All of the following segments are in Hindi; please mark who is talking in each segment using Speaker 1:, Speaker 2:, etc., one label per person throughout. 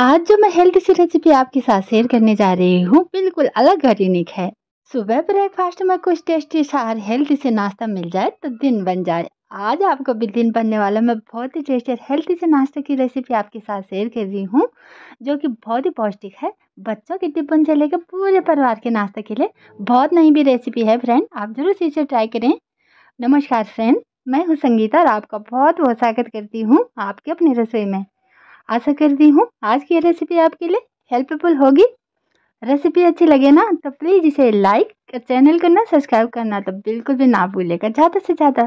Speaker 1: आज जो मैं हेल्थ सी रेसिपी आपके साथ शेयर करने जा रही हूँ बिल्कुल अलग और यूनिक है सुबह ब्रेकफास्ट में कुछ टेस्टी सार और हेल्थी से नाश्ता मिल जाए तो दिन बन जाए आज आपको भी दिन बनने वाला मैं बहुत ही टेस्टी और हेल्थी से नाश्ते की रेसिपी आपके साथ शेयर कर रही हूँ जो कि बहुत ही पौष्टिक है बच्चों के टिप्पण से लेकर पूरे परिवार के नाश्ते के लिए बहुत नई भी रेसिपी है फ्रेंड आप जरूर इसे ट्राई करें नमस्कार फ्रेंड मैं हूँ संगीता और आपका बहुत बहुत स्वागत करती हूँ आपके अपनी रसोई में आशा करती हूँ आज की रेसिपी आपके लिए हेल्पफुल होगी रेसिपी अच्छी लगे ना तो प्लीज़ इसे लाइक चैनल करना सब्सक्राइब करना तो बिल्कुल भी ना भूलेगा ज़्यादा से ज़्यादा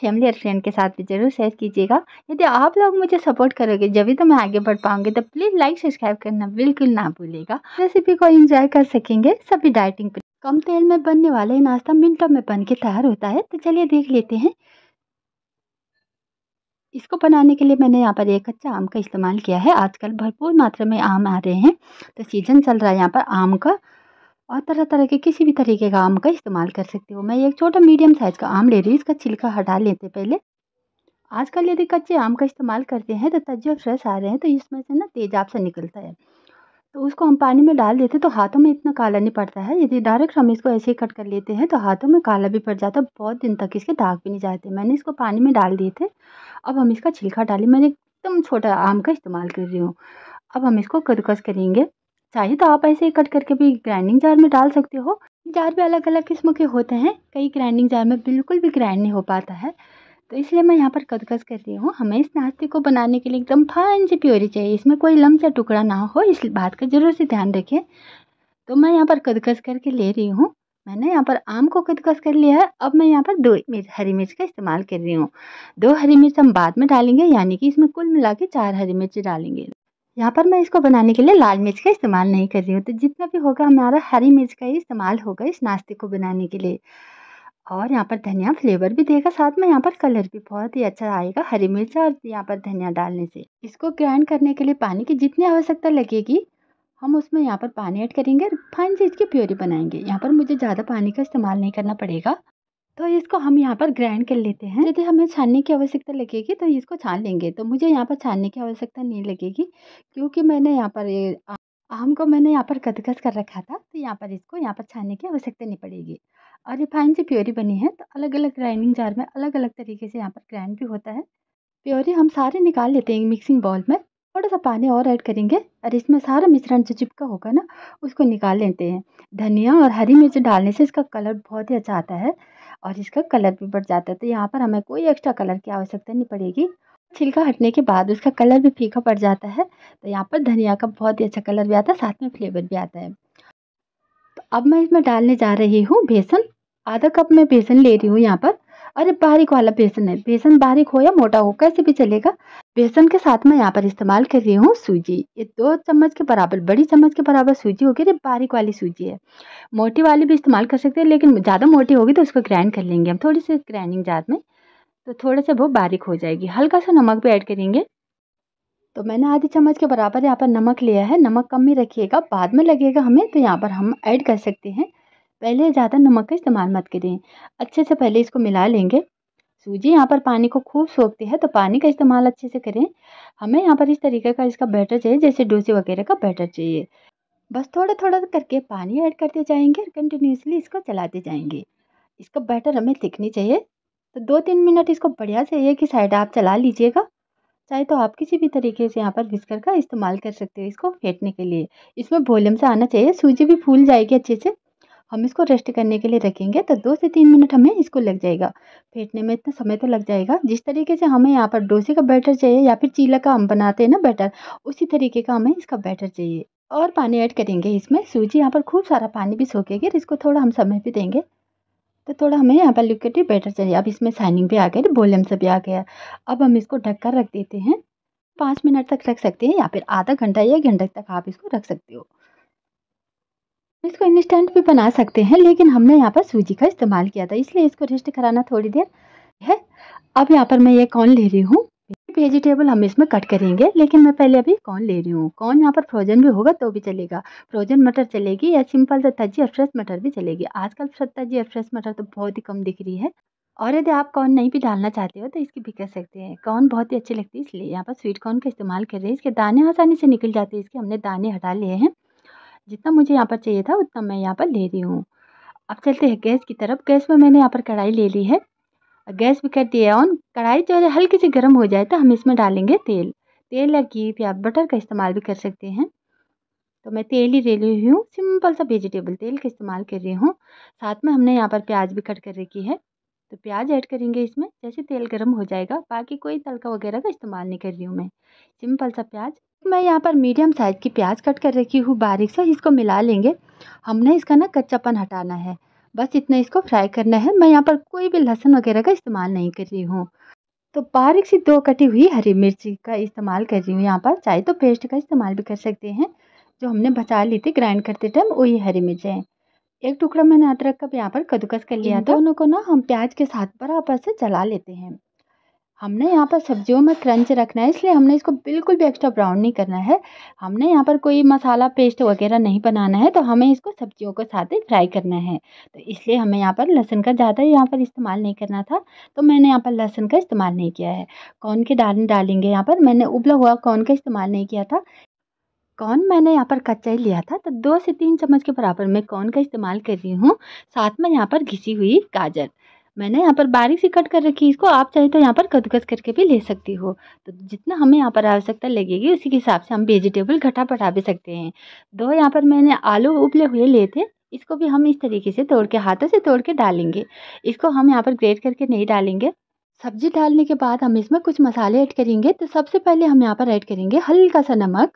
Speaker 1: फैमिली और फ्रेंड के साथ भी ज़रूर शेयर कीजिएगा यदि आप लोग मुझे सपोर्ट करोगे जब भी तो मैं आगे बढ़ पाऊँगी तो प्लीज़ लाइक सब्सक्राइब करना बिल्कुल ना भूलेगा रेसिपी को इंजॉय कर सकेंगे सभी डाइटिंग कम तेल में बनने वाला नाश्ता मिनटों में बन के तैयार होता है तो चलिए देख लेते हैं इसको बनाने के लिए मैंने यहाँ पर एक कच्चा आम का इस्तेमाल किया है आजकल भरपूर मात्रा में आम आ रहे हैं तो सीज़न चल रहा है यहाँ पर आम का और तरह तरह के किसी भी तरीके का आम का इस्तेमाल कर सकते हो मैं एक छोटा मीडियम साइज़ का आम ले रही हूँ इसका छिलका हटा लेते पहले आजकल यदि कच्चे आम का इस्तेमाल करते हैं तो तज्जे फ्रेश आ रहे हैं तो इसमें से ना तेजाब से निकलता है तो उसको हम पानी में डाल देते हैं तो हाथों में इतना काला नहीं पड़ता है यदि डायरेक्ट हम इसको ऐसे ही कट कर लेते हैं तो हाथों में काला भी पड़ जाता है बहुत दिन तक इसके दाग भी नहीं जाते मैंने इसको पानी में डाल दिए थे अब हम इसका छिलका डाली मैंने एकदम छोटा आम का इस्तेमाल कर रही हूँ अब हम इसको कदकस करेंगे चाहिए तो आप ऐसे ही कट करके भी ग्राइंडिंग जार में डाल सकते हो जार भी अलग अलग किस्म के होते हैं कई ग्राइंडिंग जार में बिल्कुल भी ग्राइंड नहीं हो पाता है तो इसलिए मैं यहाँ पर कदकस कर रही हूँ हमें इस नाश्ते को बनाने के लिए एकदम फाइन सी प्योरी चाहिए इसमें कोई लम सा टुकड़ा ना हो इस बात का ज़रूर से ध्यान रखें तो मैं यहाँ पर कदकस करके ले रही हूँ मैंने यहाँ पर आम को कदकस कर लिया है अब मैं यहाँ पर दो मिर्च हरी मिर्च का इस्तेमाल कर रही हूँ दो हरी मिर्च हम बाद में डालेंगे यानी कि इसमें कुल मिला के चार हरी मिर्च डालेंगे यहाँ पर मैं इसको बनाने के लिए लाल मिर्च का इस्तेमाल नहीं कर रही हूँ तो जितना भी होगा हमारा हरी मिर्च का ही इस्तेमाल होगा इस नाश्ते को बनाने के लिए और यहाँ पर धनिया फ्लेवर भी देगा साथ में यहाँ पर कलर भी बहुत ही अच्छा आएगा हरी मिर्च और यहाँ पर धनिया डालने से इसको ग्राइंड करने के लिए पानी की जितनी आवश्यकता लगेगी हम उसमें यहाँ पर पानी ऐड करेंगे और फाइन चीज़ की प्योरी बनाएंगे यहाँ पर मुझे ज़्यादा पानी का इस्तेमाल नहीं करना पड़ेगा तो इसको हम यहाँ पर ग्राइंड कर लेते हैं यदि हमें छानने की आवश्यकता लगेगी तो इसको छान लेंगे तो मुझे यहाँ पर छानने की आवश्यकता नहीं लगेगी क्योंकि मैंने यहाँ पर आम को मैंने यहाँ पर कदकस कर रखा था तो यहाँ पर इसको यहाँ पर छानने की आवश्यकता नहीं पड़ेगी और रिफाइन से प्योरी बनी है तो अलग अलग ग्राइंडिंग जार में अलग अलग तरीके से यहाँ पर ग्राइंड भी होता है प्योरी हम सारे निकाल लेते हैं मिक्सिंग बॉल में थोड़ा सा पानी और ऐड करेंगे और इसमें सारा मिश्रण जो चिपका होगा ना उसको निकाल लेते हैं धनिया और हरी मिर्च डालने से इसका कलर बहुत ही अच्छा आता है और इसका कलर भी बढ़ जाता है तो यहाँ पर हमें कोई एक्स्ट्रा कलर की आवश्यकता नहीं पड़ेगी छिलका हटने के बाद उसका कलर भी फीका पड़ जाता है तो यहाँ पर धनिया का बहुत ही अच्छा कलर भी आता है साथ में फ्लेवर भी आता है तो अब मैं इसमें डालने जा रही हूँ बेसन आधा कप मैं बेसन ले रही हूँ यहाँ पर अरे बारीक वाला बेसन है बेसन बारीक हो या मोटा हो कैसे भी चलेगा बेसन के साथ मैं यहाँ पर इस्तेमाल कर रही हूँ सूजी ये दो चम्मच के बराबर बड़ी चम्मच के बराबर सूजी होगी ये बारीक वाली सूजी है मोटी वाली भी इस्तेमाल कर सकते हैं लेकिन ज़्यादा मोटी होगी तो उसको ग्राइंड कर लेंगे हम थोड़ी सी ग्राइंडिंग जात में तो थोड़ा सा वो बारीक हो जाएगी हल्का सा नमक भी ऐड करेंगे तो मैंने आधी चम्मच के बराबर यहाँ पर नमक लिया है नमक कम ही रखिएगा बाद में लगेगा हमें तो यहाँ पर हम ऐड कर सकते हैं पहले ज़्यादा नमक का इस्तेमाल मत करें अच्छे से पहले इसको मिला लेंगे सूजी यहाँ पर पानी को खूब सोखती है तो पानी का इस्तेमाल अच्छे से करें हमें यहाँ पर इस तरीके का इसका बैटर चाहिए जैसे डोसे वगैरह का बैटर चाहिए बस थोड़ा थोड़ा करके पानी ऐड करते जाएंगे और कंटिन्यूसली इसको चलाते जाएंगे इसका बैटर हमें दिखनी चाहिए तो दो तीन मिनट इसको बढ़िया से एक ही साइड आप चला लीजिएगा चाहे तो आप किसी भी तरीके से यहाँ पर बिस्कर का इस्तेमाल कर सकते हो इसको फेंटने के लिए इसमें वॉल्यूम से आना चाहिए सूजी भी फूल जाएगी अच्छे से हम इसको रेस्ट करने के लिए रखेंगे तो दो से तीन मिनट हमें इसको लग जाएगा फेंटने में इतना समय तो लग जाएगा जिस तरीके से हमें यहाँ पर डोसे का बैटर चाहिए या फिर चीला का हम बनाते हैं ना बैटर उसी तरीके का हमें इसका बैटर चाहिए और पानी ऐड करेंगे इसमें सूजी यहाँ पर खूब सारा पानी भी सोखेगी इसको थोड़ा हम समय भी देंगे तो थोड़ा हमें यहाँ पर लिक्विड बैटर चाहिए अब इसमें साइनिंग भी आ गया वॉल्यूम से भी आ गया अब हम इसको ढक कर रख देते हैं पाँच मिनट तक रख सकते हैं या फिर आधा घंटा या घंटे तक आप इसको रख सकते हो इसको इंस्टेंट भी बना सकते हैं लेकिन हमने यहाँ पर सूजी का इस्तेमाल किया था इसलिए इसको रेस्ट कराना थोड़ी देर है अब यहाँ पर मैं ये कॉर्न ले रही हूँ वेजिटेबल हम इसमें कट करेंगे लेकिन मैं पहले अभी कॉर्न ले रही हूँ कॉर्न यहाँ पर फ्रोजन भी होगा तो भी चलेगा फ्रोजन मटर चलेगी या सिंपल सत्ताजी और फ्रेश मटर भी चलेगी आजकल सत्ताजी और फ्रेश मटर तो बहुत ही कम दिख रही है और यदि आप कॉर्न नहीं भी डालना चाहते हो तो इसकी भी कर सकते हैं कॉर्न बहुत ही अच्छी लगती है इसलिए यहाँ पर स्वीट कॉर्न का इस्तेमाल कर रहे हैं इसके दाने आसानी से निकल जाते हैं इसके हमने दाने हटा लिए हैं जितना मुझे यहाँ पर चाहिए था उतना मैं यहाँ पर ले रही हूँ अब चलते हैं गैस की तरफ गैस में मैंने यहाँ पर कढ़ाई ले ली है गैस भी कर दिया ऑन कढ़ाई जो है हल्की सी गर्म हो जाए तो हम इसमें डालेंगे तेल तेल या घी या बटर का इस्तेमाल भी कर सकते हैं तो मैं तेल ही ले रही हूँ सिंपल सा वेजिटेबल तेल का इस्तेमाल कर रही हूँ साथ में हमने यहाँ पर प्याज भी कट कर रखी है तो प्याज ऐड करेंगे इसमें जैसे तेल गर्म हो जाएगा बाकी कोई तड़का वगैरह का इस्तेमाल नहीं कर रही हूँ मैं सिंपल सा प्याज मैं यहाँ पर मीडियम साइज़ की प्याज कट कर रखी हूँ बारीक से इसको मिला लेंगे हमने इसका ना कच्चापन हटाना है बस इतना इसको फ्राई करना है मैं यहाँ पर कोई भी लहसुन वगैरह का इस्तेमाल नहीं कर रही हूँ तो बारीक सी दो कटी हुई हरी मिर्ची का इस्तेमाल कर रही हूँ यहाँ पर चाहे तो पेस्ट का इस्तेमाल भी कर सकते हैं जो हमने बचा ली थी ग्राइंड करते टाइम वही हरी मिर्चें एक टुकड़ा मैंने अदरक का यहाँ पर कद्दूकस कर लिया था दोनों को ना हम प्याज के साथ बराबर से चला लेते हैं हमने यहाँ पर सब्ज़ियों में क्रंच रखना है इसलिए हमने इसको बिल्कुल भी एक्स्ट्रा ब्राउन नहीं करना है हमने यहाँ पर कोई मसाला पेस्ट वगैरह नहीं बनाना है तो हमें इसको सब्ज़ियों के साथ ही फ्राई करना है तो इसलिए हमें यहाँ पर लहसुन का ज़्यादा यहाँ पर इस्तेमाल नहीं करना था तो मैंने यहाँ पर लहसुन का इस्तेमाल नहीं किया है कौन के दाल डालेंगे यहाँ पर मैंने उबला हुआ कौन का इस्तेमाल नहीं किया था कौन मैंने यहाँ पर कच्चा ही लिया था तो दो से तीन चम्मच के बराबर मैं कौन का इस्तेमाल कर रही हूँ साथ में यहाँ पर घिसी हुई गाजर मैंने यहाँ पर बारीक सी कट कर रखी इसको आप चाहे तो यहाँ पर कदकस करके भी ले सकती हो तो जितना हमें यहाँ पर आवश्यकता लगेगी उसी के हिसाब से हम वेजिटेबल घटा पटा भी सकते हैं दो यहाँ पर मैंने आलू उबले हुए लिए थे इसको भी हम इस तरीके से तोड़ के हाथों से तोड़ के डालेंगे इसको हम यहाँ पर ग्रेट करके नहीं डालेंगे सब्जी डालने के बाद हम इसमें कुछ मसाले ऐड करेंगे तो सबसे पहले हम यहाँ पर ऐड करेंगे हल्का सा नमक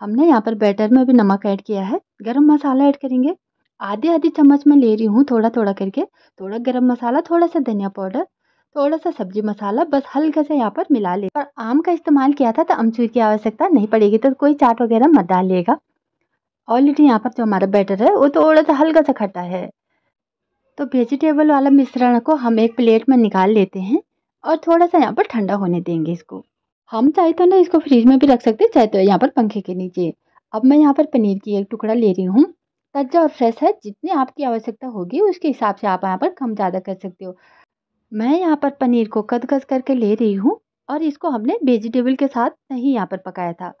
Speaker 1: हमने यहाँ पर बैटर में भी नमक ऐड किया है गरम मसाला ऐड करेंगे आधे आधी चम्मच में ले रही हूँ थोड़ा-थोड़ा करके। थोड़ा गरम मसाला, थोड़ा सा धनिया पाउडर, थोड़ा सा सब्जी मसाला बस हल्का सा यहाँ पर मिला ले और आम का इस्तेमाल किया था तो अमचूर की आवश्यकता नहीं पड़ेगी तो कोई चाट वगैरह मत डालिएगा। ऑलरेडी यहाँ पर जो हमारा बैटर है वो थोड़ा सा हल्का सा खट्टा है। तो वेजिटेबल वाला मिश्रण को हम एक प्लेट में निकाल लेते हैं और थोड़ा सा यहाँ पर ठंडा होने देंगे इसको। हम चाहे तो ना इसको फ्रिज में भी रख सकते हैं, चाहे तो यहाँ पर पंखे के नीचे। अब मैं यहाँ पर पनीर की एक टुकड़ा ले रही हूँ। तज्जा और फ्रेश है जितनी आपकी आवश्यकता होगी उसके हिसाब से आप यहाँ पर कम ज़्यादा कर सकते हो मैं यहाँ पर पनीर को कदकस करके ले रही हूँ और इसको हमने वेजिटेबल के साथ नहीं यहाँ पर पकाया था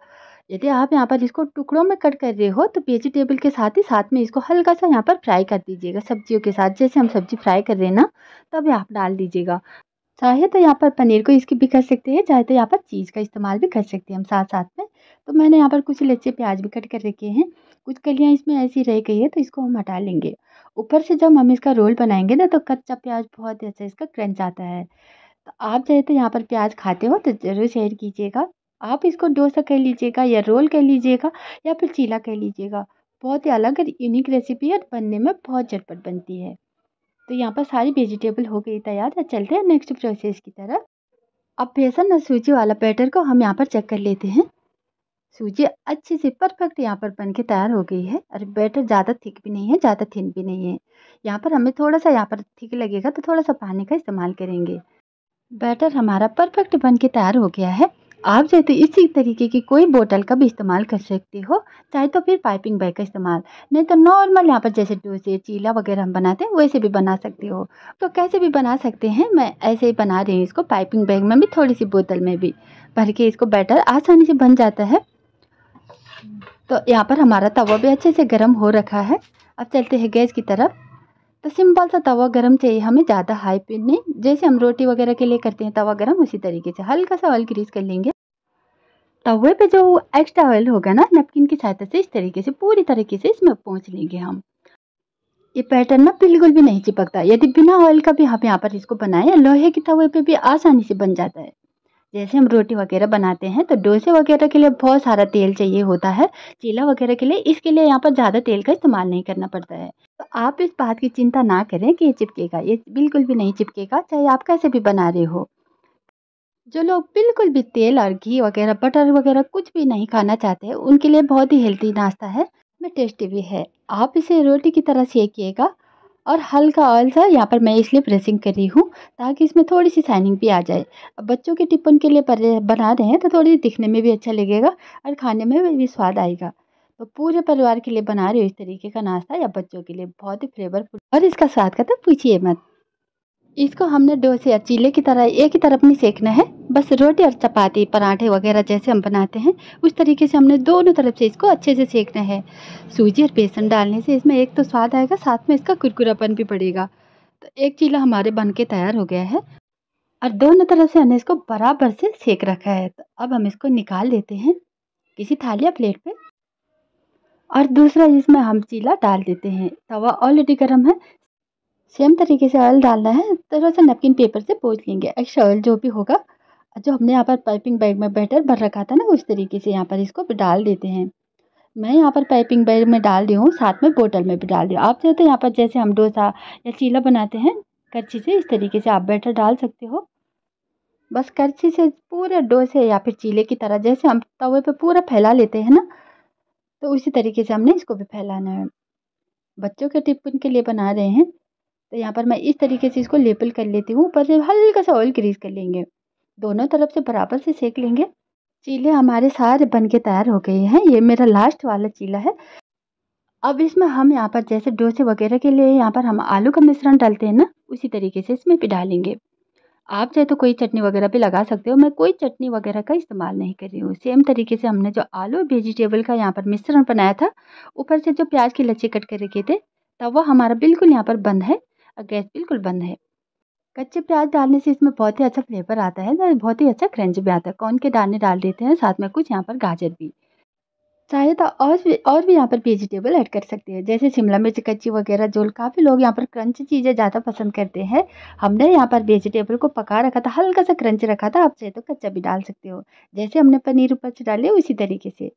Speaker 1: यदि आप यहाँ पर इसको टुकड़ों में कट कर रहे हो तो वेजिटेबल के साथ ही साथ में इसको हल्का सा यहाँ पर फ्राई कर दीजिएगा सब्जियों के साथ जैसे हम सब्जी फ्राई कर रहे हैं ना तब आप डाल दीजिएगा चाहे तो यहाँ पर पनीर को इसकी भी कर सकते हैं चाहे तो यहाँ पर चीज़ का इस्तेमाल भी कर सकते हैं हम साथ साथ में तो मैंने यहाँ पर कुछ लच्छे प्याज भी कट कर रखे हैं कुछ कलियाँ इसमें ऐसी रह गई है तो इसको हम हटा लेंगे ऊपर से जब हम इसका रोल बनाएंगे ना तो कच्चा प्याज बहुत अच्छा इसका क्रंच आता है तो आप चाहे तो यहाँ पर प्याज खाते हो तो ज़रूर शेयर कीजिएगा आप इसको डोसा कह लीजिएगा या रोल कह लीजिएगा या फिर चीला कह लीजिएगा बहुत ही अलग और यूनिक रेसिपी है बनने में बहुत झटपट बनती है तो यहाँ पर सारी वेजिटेबल हो गई तैयार अब तो चलते हैं नेक्स्ट प्रोसेस की तरफ अब बेसन और सूजी वाला बैटर को हम यहाँ पर चेक कर लेते हैं सूजी अच्छे से परफेक्ट यहाँ पर बन के तैयार हो गई है और बैटर ज़्यादा थिक भी नहीं है ज़्यादा थिन भी नहीं है यहाँ पर हमें थोड़ा सा यहाँ पर थिक लगेगा तो थोड़ा सा पानी का इस्तेमाल करेंगे बैटर हमारा परफेक्ट बन के तैयार हो गया है आप चाहे तो इसी तरीके की कोई बोतल का भी इस्तेमाल कर सकते हो चाहे तो फिर पाइपिंग बैग का इस्तेमाल नहीं तो नॉर्मल यहाँ पर जैसे डोसे चीला वगैरह हम बनाते हैं वैसे भी बना सकते हो तो कैसे भी बना सकते हैं मैं ऐसे ही बना रही हूँ इसको पाइपिंग बैग में भी थोड़ी सी बोतल में भी भर के इसको बैटर आसानी से बन जाता है तो यहाँ पर हमारा तवा भी अच्छे से गर्म हो रखा है अब चलते हैं गैस की तरफ तो सिंपल सा तवा गरम चाहिए हमें ज़्यादा हाई पे नहीं जैसे हम रोटी वगैरह के लिए करते हैं तवा गरम उसी तरीके से हल्का सा ऑयल ग्रीस कर लेंगे तवे पे जो एक्स्ट्रा ऑयल होगा ना नैपकिन की सहायता से इस तरीके से पूरी तरीके से इसमें पहुँच लेंगे हम ये पैटर्न ना बिल्कुल भी नहीं चिपकता यदि बिना ऑयल का भी हम यहाँ पर इसको बनाएं लोहे के तवे पे भी आसानी से बन जाता है जैसे हम रोटी वगैरह बनाते हैं तो डोसे वगैरह के लिए बहुत सारा तेल चाहिए होता है चीला वगैरह के लिए इसके लिए यहाँ पर ज़्यादा तेल का इस्तेमाल नहीं करना पड़ता है तो आप इस बात की चिंता ना करें कि ये चिपकेगा ये बिल्कुल भी नहीं चिपकेगा चाहे आप कैसे भी बना रहे हो जो लोग बिल्कुल भी तेल और घी वगैरह बटर वगैरह कुछ भी नहीं खाना चाहते उनके लिए बहुत ही हेल्थी नाश्ता है टेस्टी भी है आप इसे रोटी की तरह सेकिएगा और हल्का ऑयल सा यहाँ पर मैं इसलिए प्रेसिंग कर रही हूँ ताकि इसमें थोड़ी सी शाइनिंग भी आ जाए अब बच्चों के टिप्पण के लिए बना रहे हैं तो थोड़ी दिखने में भी अच्छा लगेगा और खाने में भी स्वाद आएगा तो पूरे परिवार के लिए बना रही हूँ इस तरीके का नाश्ता या बच्चों के लिए बहुत ही फ्लेवरफुल और इसका स्वाद का तो पूछिए मत इसको हमने डोसे या चीले की तरह एक ही तरफ नहीं सेकना है बस रोटी और चपाती पराठे वगैरह जैसे हम बनाते हैं उस तरीके से हमने दोनों तरफ से इसको अच्छे से सेकना है सूजी और बेसन डालने से इसमें एक तो स्वाद आएगा साथ में इसका कुरकुरापन भी पड़ेगा तो एक चीला हमारे बन के तैयार हो गया है और दोनों तरफ से हमने इसको बराबर से सेक रखा है तो अब हम इसको निकाल देते हैं किसी थाली या प्लेट पे और दूसरा इसमें हम चीला डाल देते हैं तवा ऑलरेडी गर्म है सेम तरीके से ऑयल डालना है थोड़ा सा नैपकिन पेपर से पोच लेंगे एक्स्ट्रा ऑयल जो भी होगा जो हमने यहाँ पर पाइपिंग बैग में बैटर भर रखा था ना उस तरीके से यहाँ पर इसको डाल देते हैं मैं यहाँ पर पाइपिंग बैग में डाल रही हूँ साथ में बोतल में भी डाल दी आप चाहते हैं तो यहाँ पर जैसे हम डोसा या चीला बनाते हैं कच्ची से इस तरीके से आप बैटर डाल सकते हो बस करछी से पूरे डोसे या फिर चीले की तरह जैसे हम तवे पे पूरा फैला लेते हैं ना तो उसी तरीके से हमने इसको भी फैलाना है बच्चों के टिफिन के लिए बना रहे हैं तो यहाँ पर मैं इस तरीके से इसको लेपल कर लेती हूँ ऊपर से हल्का सा ऑयल ग्रीस कर लेंगे दोनों तरफ से बराबर से सेक लेंगे चीले हमारे सारे बन के तैयार हो गए हैं ये मेरा लास्ट वाला चीला है अब इसमें हम यहाँ पर जैसे डोसे वगैरह के लिए यहाँ पर हम आलू का मिश्रण डालते हैं ना उसी तरीके से इसमें भी डालेंगे आप चाहे तो कोई चटनी वगैरह भी लगा सकते हो मैं कोई चटनी वगैरह का इस्तेमाल नहीं कर रही हूँ सेम तरीके से हमने जो आलू वेजिटेबल का यहाँ पर मिश्रण बनाया था ऊपर से जो प्याज के लच्छे कट कर रखे थे तब वह हमारा बिल्कुल यहाँ पर बंद है और गैस बिल्कुल बंद है कच्चे प्याज डालने से इसमें बहुत ही अच्छा फ्लेवर आता है और बहुत ही अच्छा क्रंच भी आता है कौन के दाने डाल देते हैं साथ में कुछ यहाँ पर गाजर भी चाहे तो और भी और भी यहाँ पर वेजिटेबल ऐड कर सकते हैं जैसे शिमला मिर्च कच्ची वगैरह जो काफ़ी लोग यहाँ पर क्रंच चीज़ें ज़्यादा पसंद करते हैं हमने यहाँ पर वेजिटेबल को पका रखा था हल्का सा क्रंच रखा था आप चाहे तो कच्चा भी डाल सकते हो जैसे हमने पनीर ऊपर से डाले उसी तरीके से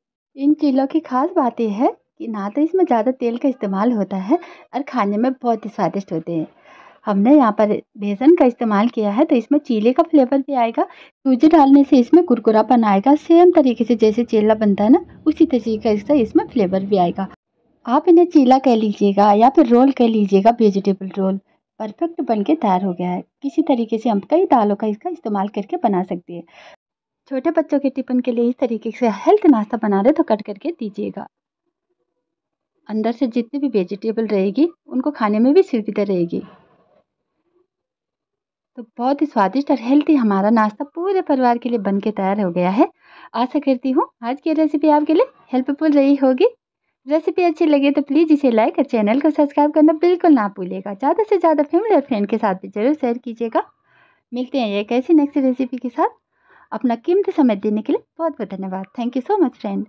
Speaker 1: इन चीज़ों की खास बात यह है कि ना तो इसमें ज़्यादा तेल का इस्तेमाल होता है और खाने में बहुत ही स्वादिष्ट होते हैं हमने यहाँ पर बेसन का इस्तेमाल किया है तो इसमें चीले का फ्लेवर भी आएगा सूजी डालने से इसमें कुरकुरापन आएगा सेम तरीके से जैसे चीला बनता है ना उसी तरीके से इसमें फ्लेवर भी आएगा आप इन्हें चीला कह लीजिएगा या फिर रोल कह लीजिएगा वेजिटेबल रोल परफेक्ट बन के तैयार हो गया है किसी तरीके से हम कई दालों का इसका इस्तेमाल करके बना सकते हैं छोटे बच्चों के टिफिन के लिए इस तरीके से हेल्थ नाश्ता बना रहे तो कट करके दीजिएगा अंदर से जितनी भी वेजिटेबल रहेगी उनको खाने में भी सुविधा रहेगी तो बहुत ही स्वादिष्ट और हेल्थी हमारा नाश्ता पूरे परिवार के लिए बन के तैयार हो गया है आशा करती हूँ आज की रेसिपी आपके लिए हेल्पफुल रही होगी रेसिपी अच्छी लगे तो प्लीज़ इसे लाइक और चैनल को सब्सक्राइब करना बिल्कुल ना भूलिएगा ज़्यादा से ज़्यादा फैमिली और फ्रेंड के साथ भी ज़रूर शेयर कीजिएगा मिलते हैं एक ऐसी नेक्स्ट रेसिपी के साथ अपना कीमती समय देने के लिए बहुत बहुत धन्यवाद thank you so much friend